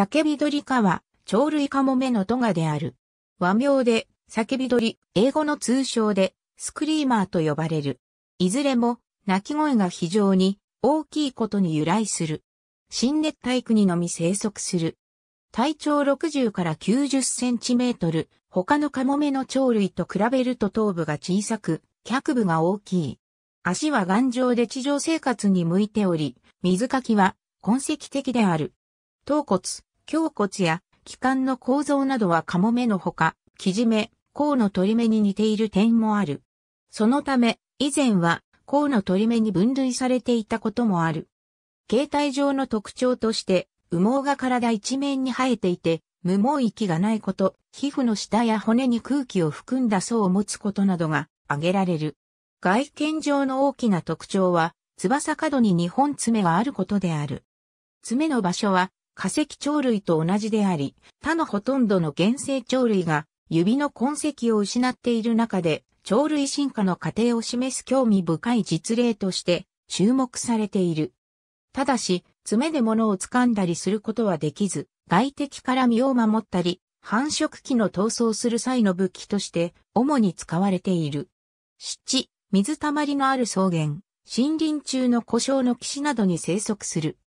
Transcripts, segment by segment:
叫び鳥かは、鳥類かもめのトガである。和名で、叫び鳥、英語の通称で、スクリーマーと呼ばれる。いずれも、鳴き声が非常に大きいことに由来する。新熱帯国にのみ生息する。体長60から90センチメートル、他のカモメの鳥類と比べると頭部が小さく、脚部が大きい。足は頑丈で地上生活に向いており、水かきは痕跡的である。頭骨、胸骨や気管の構造などはカモメのほか、キジメ、甲の鳥目に似ている点もある。そのため、以前は甲の鳥目に分類されていたこともある。形態上の特徴として、羽毛が体一面に生えていて、無毛域がないこと、皮膚の下や骨に空気を含んだ層を持つことなどが挙げられる。外見上の大きな特徴は、翼角に2本爪があることである。爪の場所は化石鳥類と同じであり、他のほとんどの原生鳥類が指の痕跡を失っている中で、鳥類進化の過程を示す興味深い実例として注目されている。ただし、爪で物を掴んだりすることはできず、外敵から身を守ったり、繁殖期の逃走する際の武器として主に使われている。湿地、水たまりのある草原、森林中の故障の岸などに生息する。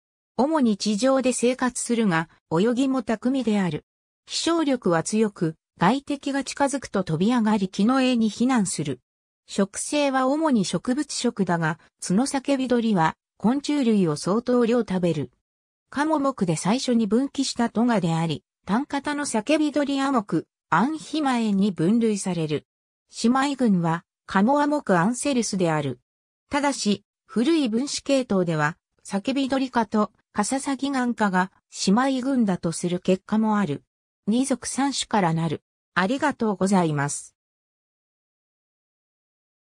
主に地上で生活するが、泳ぎも巧みである。飛翔力は強く、外敵が近づくと飛び上がり木の絵に避難する。食性は主に植物食だが、角叫び鳥は昆虫類を相当量食べる。カモ目で最初に分岐したトガであり、単型の叫び鳥ドリア目、アンヒマエに分類される。姉妹群はカモアモクアンセルスである。ただし、古い分子系統では、叫び鳥化科とカササギ眼科が姉妹軍だとする結果もある。二族三種からなる。ありがとうございます。